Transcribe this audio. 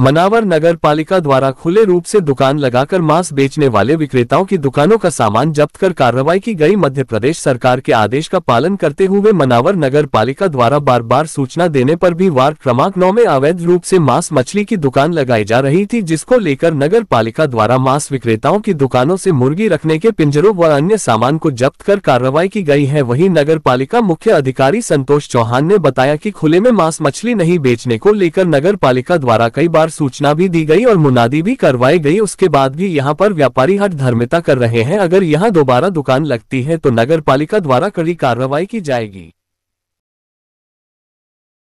मनावर नगर पालिका द्वारा खुले रूप से दुकान लगाकर मांस बेचने वाले विक्रेताओं की दुकानों का सामान जब्त कर कार्रवाई की गई मध्य प्रदेश सरकार के आदेश का पालन करते हुए मनावर नगर पालिका द्वारा बार बार सूचना देने पर भी वार क्रमांक नौ में अवैध रूप से मांस मछली की दुकान लगाई जा रही थी जिसको लेकर नगर पालिका द्वारा मांस विक्रेताओं की दुकानों ऐसी मुर्गी रखने के पिंजरों व अन्य सामान को जब्त कर कार्रवाई की गई है वही नगर पालिका मुख्य अधिकारी संतोष चौहान ने बताया की खुले में मांस मछली नहीं बेचने को लेकर नगर पालिका द्वारा कई बार बार सूचना भी दी गई और मुनादी भी करवाई गई उसके बाद भी यहाँ पर व्यापारी हट धर्मिता कर रहे हैं अगर यहाँ दोबारा दुकान लगती है तो नगर पालिका द्वारा कड़ी कार्रवाई की जाएगी